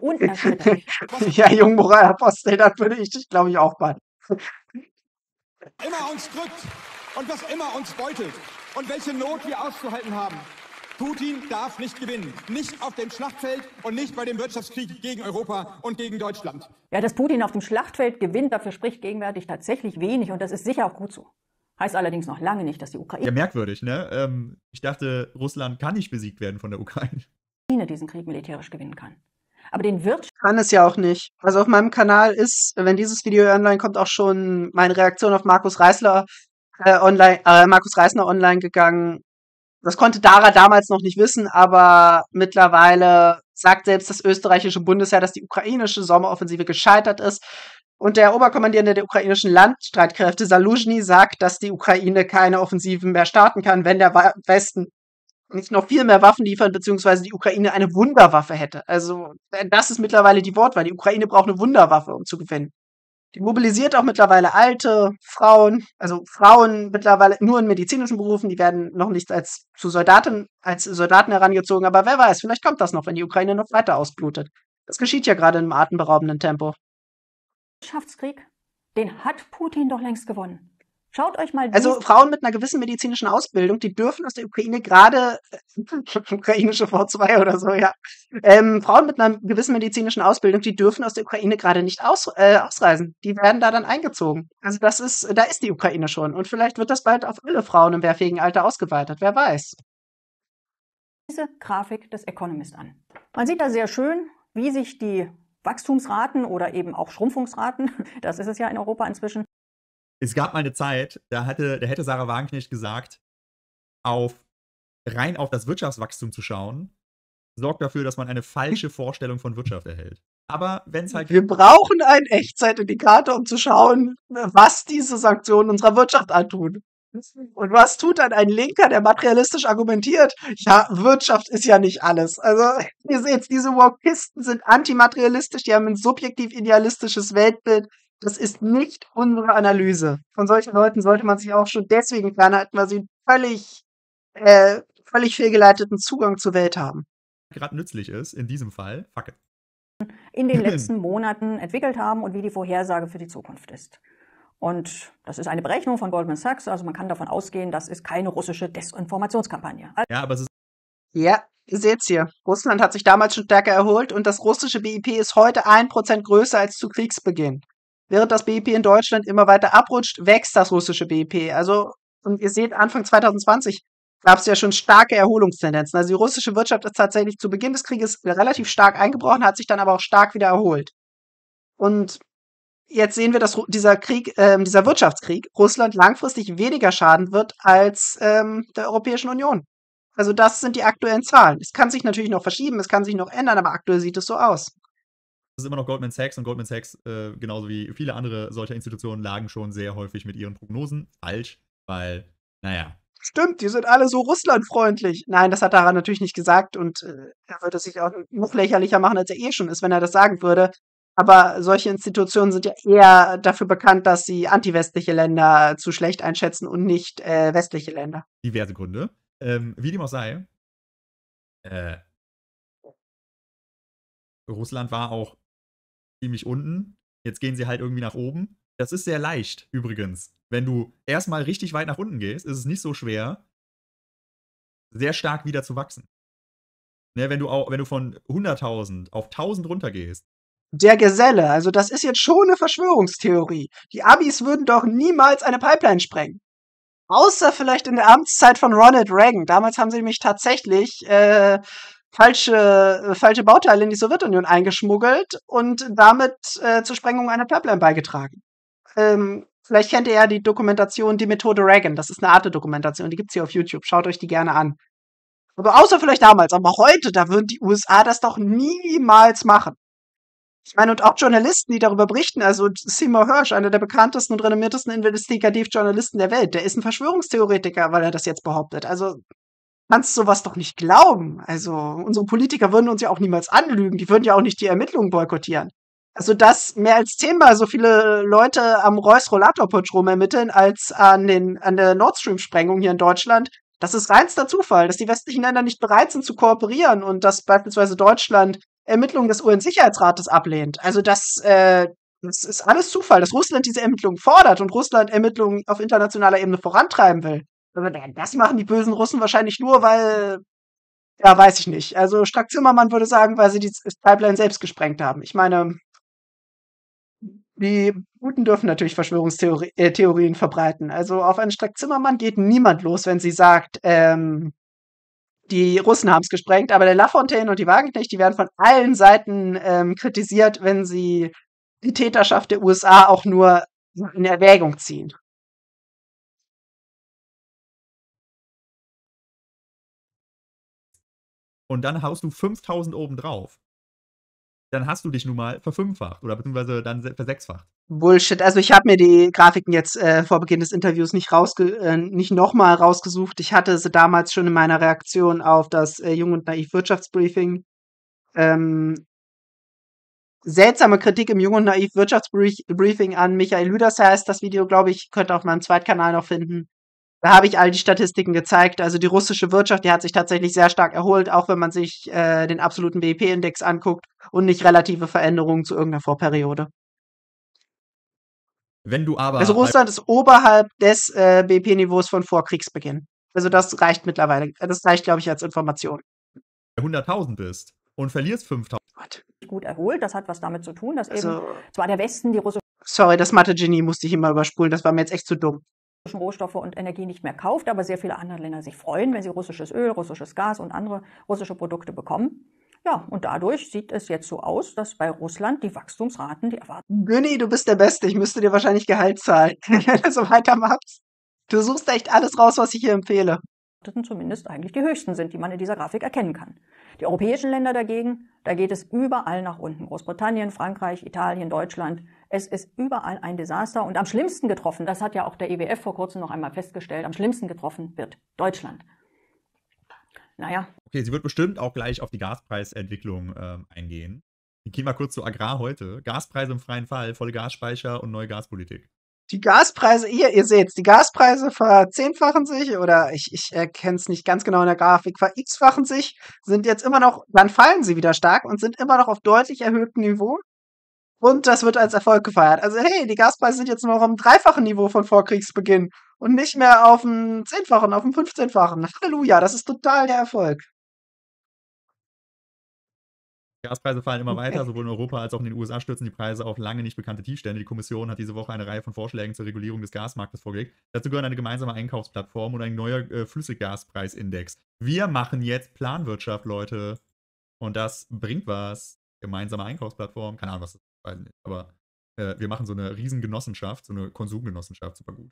Und erschüttern. ja, Jungmoralapostel, das würde ich dich, glaube ich, auch bei. immer uns drückt und was immer uns beutelt und welche Not wir auszuhalten haben. Putin darf nicht gewinnen. Nicht auf dem Schlachtfeld und nicht bei dem Wirtschaftskrieg gegen Europa und gegen Deutschland. Ja, dass Putin auf dem Schlachtfeld gewinnt, dafür spricht gegenwärtig tatsächlich wenig und das ist sicher auch gut so. Heißt allerdings noch lange nicht, dass die Ukraine. Ja, merkwürdig, ne? Ähm, ich dachte, Russland kann nicht besiegt werden von der Ukraine. Diesen Krieg militärisch gewinnen kann. Aber den Wirtschaft. Kann es ja auch nicht. Also auf meinem Kanal ist, wenn dieses Video online kommt, auch schon meine Reaktion auf Markus Reißler äh, online, äh, Markus Reißner online gegangen. Das konnte Dara damals noch nicht wissen, aber mittlerweile sagt selbst das österreichische Bundesheer, dass die ukrainische Sommeroffensive gescheitert ist. Und der Oberkommandierende der ukrainischen Landstreitkräfte, Saluzhny, sagt, dass die Ukraine keine Offensiven mehr starten kann, wenn der Westen nicht noch viel mehr Waffen liefern, beziehungsweise die Ukraine eine Wunderwaffe hätte. Also äh, das ist mittlerweile die Wortwahl. Die Ukraine braucht eine Wunderwaffe, um zu gewinnen. Die mobilisiert auch mittlerweile alte Frauen, also Frauen mittlerweile nur in medizinischen Berufen, die werden noch nicht als zu Soldaten, als Soldaten herangezogen, aber wer weiß, vielleicht kommt das noch, wenn die Ukraine noch weiter ausblutet. Das geschieht ja gerade in einem atemberaubenden Tempo. Wirtschaftskrieg, den hat Putin doch längst gewonnen. Schaut euch mal. Also Frauen mit einer gewissen medizinischen Ausbildung, die dürfen aus der Ukraine gerade ukrainische V2 oder so, ja. Ähm, Frauen mit einer gewissen medizinischen Ausbildung, die dürfen aus der Ukraine gerade nicht aus, äh, ausreisen. Die werden da dann eingezogen. Also das ist, da ist die Ukraine schon. Und vielleicht wird das bald auf alle Frauen im wehrfähigen Alter ausgeweitet. Wer weiß. Diese Grafik des Economist an. Man sieht da sehr schön, wie sich die Wachstumsraten oder eben auch Schrumpfungsraten, das ist es ja in Europa inzwischen, es gab mal eine Zeit, da, hatte, da hätte Sarah Wagenknecht gesagt, auf, rein auf das Wirtschaftswachstum zu schauen, sorgt dafür, dass man eine falsche Vorstellung von Wirtschaft erhält. Aber wenn es halt. Wir brauchen einen Echtzeitindikator, um zu schauen, was diese Sanktionen unserer Wirtschaft antun. Und was tut dann ein Linker, der materialistisch argumentiert? Ja, Wirtschaft ist ja nicht alles. Also, ihr seht, diese Walkisten sind antimaterialistisch, die haben ein subjektiv-idealistisches Weltbild, das ist nicht unsere Analyse. Von solchen Leuten sollte man sich auch schon deswegen fernhalten, weil sie einen völlig, äh, völlig fehlgeleiteten Zugang zur Welt haben. Gerade nützlich ist, in diesem Fall, fuck it. In den letzten Monaten entwickelt haben und wie die Vorhersage für die Zukunft ist. Und das ist eine Berechnung von Goldman Sachs, also man kann davon ausgehen, das ist keine russische Desinformationskampagne. Ja, aber es ist. Ja, ihr seht's hier. Russland hat sich damals schon stärker erholt und das russische BIP ist heute ein Prozent größer als zu Kriegsbeginn. Während das BIP e in Deutschland immer weiter abrutscht, wächst das russische BIP. E also, und ihr seht, Anfang 2020 gab es ja schon starke Erholungstendenzen. Also die russische Wirtschaft ist tatsächlich zu Beginn des Krieges relativ stark eingebrochen, hat sich dann aber auch stark wieder erholt. Und jetzt sehen wir, dass dieser Krieg, äh, dieser Wirtschaftskrieg Russland langfristig weniger schaden wird als ähm, der Europäischen Union. Also das sind die aktuellen Zahlen. Es kann sich natürlich noch verschieben, es kann sich noch ändern, aber aktuell sieht es so aus. Das ist immer noch Goldman Sachs und Goldman Sachs, äh, genauso wie viele andere solcher Institutionen, lagen schon sehr häufig mit ihren Prognosen falsch, weil, naja. Stimmt, die sind alle so russlandfreundlich. Nein, das hat Daran natürlich nicht gesagt und äh, er würde sich auch noch lächerlicher machen, als er eh schon ist, wenn er das sagen würde. Aber solche Institutionen sind ja eher dafür bekannt, dass sie antiwestliche Länder zu schlecht einschätzen und nicht äh, westliche Länder. Diverse Gründe. Ähm, wie dem auch sei, äh, Russland war auch ziemlich unten. Jetzt gehen sie halt irgendwie nach oben. Das ist sehr leicht, übrigens. Wenn du erstmal richtig weit nach unten gehst, ist es nicht so schwer, sehr stark wieder zu wachsen. Ne, wenn, du auch, wenn du von 100.000 auf 1.000 runtergehst, der Geselle. Also das ist jetzt schon eine Verschwörungstheorie. Die Abis würden doch niemals eine Pipeline sprengen. Außer vielleicht in der Amtszeit von Ronald Reagan. Damals haben sie mich tatsächlich äh, falsche, äh, falsche Bauteile in die Sowjetunion eingeschmuggelt und damit äh, zur Sprengung einer Pipeline beigetragen. Ähm, vielleicht kennt ihr ja die Dokumentation Die Methode Reagan. Das ist eine Art Dokumentation, die gibt's hier auf YouTube. Schaut euch die gerne an. Aber außer vielleicht damals, aber heute, da würden die USA das doch niemals machen. Ich meine, und auch Journalisten, die darüber berichten, also Seymour Hirsch, einer der bekanntesten und renommiertesten Investigativjournalisten der Welt, der ist ein Verschwörungstheoretiker, weil er das jetzt behauptet. Also kannst sowas doch nicht glauben. Also unsere Politiker würden uns ja auch niemals anlügen. Die würden ja auch nicht die Ermittlungen boykottieren. Also dass mehr als zehnmal so viele Leute am Reus-Rollator-Putsch rumermitteln als an, den, an der Nord Stream-Sprengung hier in Deutschland, das ist reinster Zufall, dass die westlichen Länder nicht bereit sind zu kooperieren und dass beispielsweise Deutschland Ermittlungen des UN-Sicherheitsrates ablehnt. Also das, äh, das ist alles Zufall, dass Russland diese Ermittlungen fordert und Russland Ermittlungen auf internationaler Ebene vorantreiben will wenn man denkt, das machen die bösen Russen wahrscheinlich nur, weil, ja, weiß ich nicht. Also Strack Zimmermann würde sagen, weil sie die Pipeline selbst gesprengt haben. Ich meine, die Guten dürfen natürlich Verschwörungstheorien äh, verbreiten. Also auf einen Strack Zimmermann geht niemand los, wenn sie sagt, ähm, die Russen haben es gesprengt, aber der Lafontaine und die Wagenknecht, die werden von allen Seiten ähm, kritisiert, wenn sie die Täterschaft der USA auch nur in Erwägung ziehen. und dann haust du 5000 oben drauf, dann hast du dich nun mal verfünffacht oder beziehungsweise dann versechsfacht. Bullshit. Also ich habe mir die Grafiken jetzt äh, vor Beginn des Interviews nicht rausge äh, nicht nochmal rausgesucht. Ich hatte sie damals schon in meiner Reaktion auf das äh, Jung und Naiv Wirtschaftsbriefing. Ähm, seltsame Kritik im Jung und Naiv Wirtschaftsbriefing an Michael Lüders heißt das Video, glaube ich, könnt ihr auf meinem Zweitkanal noch finden. Da habe ich all die Statistiken gezeigt. Also die russische Wirtschaft, die hat sich tatsächlich sehr stark erholt, auch wenn man sich äh, den absoluten BIP-Index anguckt und nicht relative Veränderungen zu irgendeiner Vorperiode. Wenn du aber. Also Russland ist oberhalb des äh, BIP-Niveaus von Vorkriegsbeginn. Also das reicht mittlerweile. Das reicht, glaube ich, als Information. 100.000 bist und verlierst 5.000. Gut erholt, das hat was damit zu tun, dass also, eben zwar der Westen die russische. Sorry, das Mathe-Genie musste ich immer überspulen, das war mir jetzt echt zu dumm. Rohstoffe und Energie nicht mehr kauft, aber sehr viele andere Länder sich freuen, wenn sie russisches Öl, russisches Gas und andere russische Produkte bekommen. Ja, und dadurch sieht es jetzt so aus, dass bei Russland die Wachstumsraten, die erwarten. Günni, du bist der Beste. Ich müsste dir wahrscheinlich Gehalt zahlen, wenn du so weitermachst. Du suchst echt alles raus, was ich hier empfehle. Zumindest eigentlich die höchsten sind, die man in dieser Grafik erkennen kann. Die europäischen Länder dagegen, da geht es überall nach unten. Großbritannien, Frankreich, Italien, Deutschland, es ist überall ein Desaster und am schlimmsten getroffen, das hat ja auch der IWF e vor kurzem noch einmal festgestellt, am schlimmsten getroffen wird Deutschland. Naja. Okay, sie wird bestimmt auch gleich auf die Gaspreisentwicklung ähm, eingehen. Ich gehe mal kurz zu Agrar heute. Gaspreise im freien Fall, volle Gasspeicher und neue Gaspolitik. Die Gaspreise, ihr, ihr seht, die Gaspreise verzehnfachen sich oder ich, ich erkenne es nicht ganz genau in der Grafik, ver x-fachen sich, sind jetzt immer noch, dann fallen sie wieder stark und sind immer noch auf deutlich erhöhtem Niveau. Und das wird als Erfolg gefeiert. Also hey, die Gaspreise sind jetzt nur noch am dreifachen Niveau von Vorkriegsbeginn und nicht mehr auf dem zehnfachen, auf dem fünfzehnfachen. Halleluja, das ist total der Erfolg. Gaspreise fallen immer weiter, sowohl in Europa als auch in den USA stürzen die Preise auf lange nicht bekannte Tiefstände. Die Kommission hat diese Woche eine Reihe von Vorschlägen zur Regulierung des Gasmarktes vorgelegt. Dazu gehören eine gemeinsame Einkaufsplattform und ein neuer äh, Flüssiggaspreisindex. Wir machen jetzt Planwirtschaft, Leute. Und das bringt was. Gemeinsame Einkaufsplattform, keine Ahnung, was das ist weiß nicht. Aber äh, wir machen so eine Riesengenossenschaft, so eine Konsumgenossenschaft, super gut.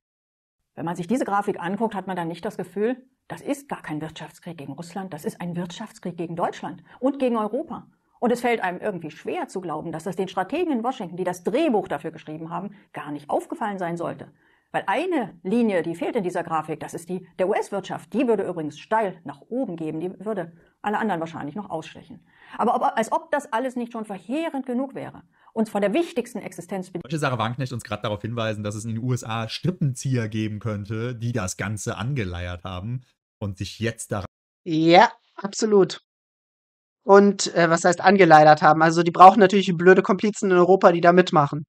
Wenn man sich diese Grafik anguckt, hat man dann nicht das Gefühl, das ist gar kein Wirtschaftskrieg gegen Russland, das ist ein Wirtschaftskrieg gegen Deutschland und gegen Europa. Und es fällt einem irgendwie schwer zu glauben, dass das den Strategen in Washington, die das Drehbuch dafür geschrieben haben, gar nicht aufgefallen sein sollte. Weil eine Linie, die fehlt in dieser Grafik, das ist die der US-Wirtschaft. Die würde übrigens steil nach oben geben. Die würde alle anderen wahrscheinlich noch ausstechen. Aber ob, als ob das alles nicht schon verheerend genug wäre. Uns vor der wichtigsten Existenzbedingung. Solche Sarah Wanknecht uns gerade darauf hinweisen, dass es in den USA Strippenzieher geben könnte, die das Ganze angeleiert haben und sich jetzt daran. Ja, absolut und äh, was heißt angeleiert haben. Also die brauchen natürlich blöde Komplizen in Europa, die da mitmachen.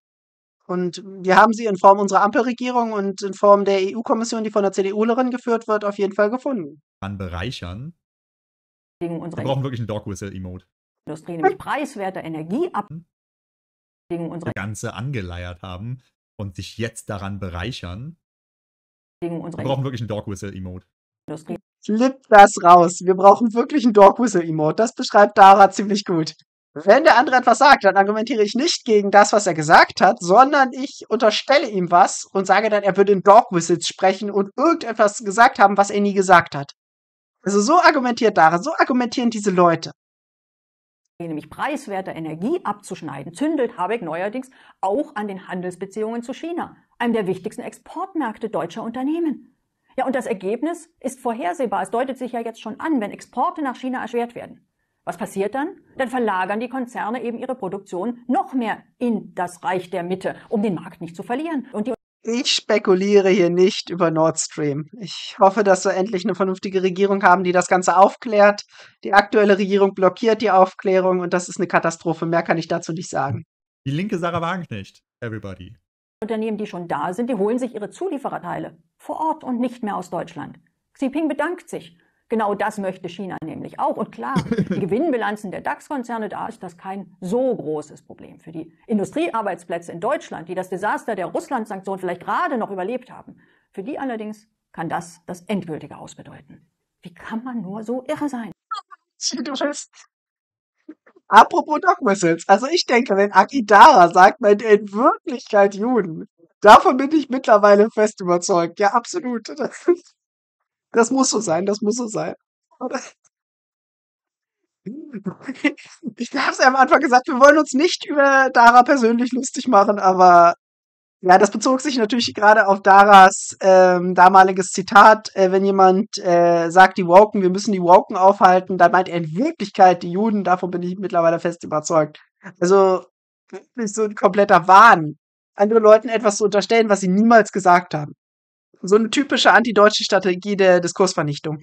Und wir haben sie in Form unserer Ampelregierung und in Form der EU-Kommission, die von der CDUlerin geführt wird, auf jeden Fall gefunden. Kann bereichern. Gegen unsere wir brauchen wirklich einen Dog Whistle-Emote. Industrie, nämlich preiswerte Energie ab. Hm. Gegen unsere Ganze angeleiert haben und sich jetzt daran bereichern. Gegen unsere wir brauchen wirklich einen Dog Whistle-Emote. Industrie. das raus. Wir brauchen wirklich einen Dog Whistle-Emote. Das beschreibt Dara ziemlich gut. Wenn der andere etwas sagt, dann argumentiere ich nicht gegen das, was er gesagt hat, sondern ich unterstelle ihm was und sage dann, er würde in Dog Whistles sprechen und irgendetwas gesagt haben, was er nie gesagt hat. Also so argumentiert Dara, so argumentieren diese Leute nämlich preiswerter Energie abzuschneiden, zündelt Habeck neuerdings auch an den Handelsbeziehungen zu China, einem der wichtigsten Exportmärkte deutscher Unternehmen. Ja, und das Ergebnis ist vorhersehbar. Es deutet sich ja jetzt schon an, wenn Exporte nach China erschwert werden. Was passiert dann? Dann verlagern die Konzerne eben ihre Produktion noch mehr in das Reich der Mitte, um den Markt nicht zu verlieren. Und die ich spekuliere hier nicht über Nord Stream. Ich hoffe, dass wir endlich eine vernünftige Regierung haben, die das Ganze aufklärt. Die aktuelle Regierung blockiert die Aufklärung und das ist eine Katastrophe. Mehr kann ich dazu nicht sagen. Die linke Sarah Wagenknecht, everybody. Unternehmen, die schon da sind, die holen sich ihre Zuliefererteile vor Ort und nicht mehr aus Deutschland. Xi Jinping bedankt sich Genau das möchte China nämlich auch. Und klar, die Gewinnbilanzen der DAX-Konzerne, da ist das kein so großes Problem. Für die Industriearbeitsplätze in Deutschland, die das Desaster der Russland-Sanktionen vielleicht gerade noch überlebt haben, für die allerdings kann das das endgültige Ausbedeuten. Wie kann man nur so irre sein? Apropos Dogmissiles, also ich denke, wenn Akidara sagt, man in Wirklichkeit Juden, davon bin ich mittlerweile fest überzeugt. Ja, absolut. Das ist das muss so sein, das muss so sein. Oder? Ich habe es ja am Anfang gesagt, wir wollen uns nicht über Dara persönlich lustig machen, aber ja, das bezog sich natürlich gerade auf Daras ähm, damaliges Zitat, äh, wenn jemand äh, sagt, die Woken, wir müssen die Woken aufhalten, dann meint er in Wirklichkeit die Juden, davon bin ich mittlerweile fest überzeugt. Also wirklich so ein kompletter Wahn, anderen Leuten etwas zu unterstellen, was sie niemals gesagt haben. So eine typische antideutsche Strategie der Diskursvernichtung.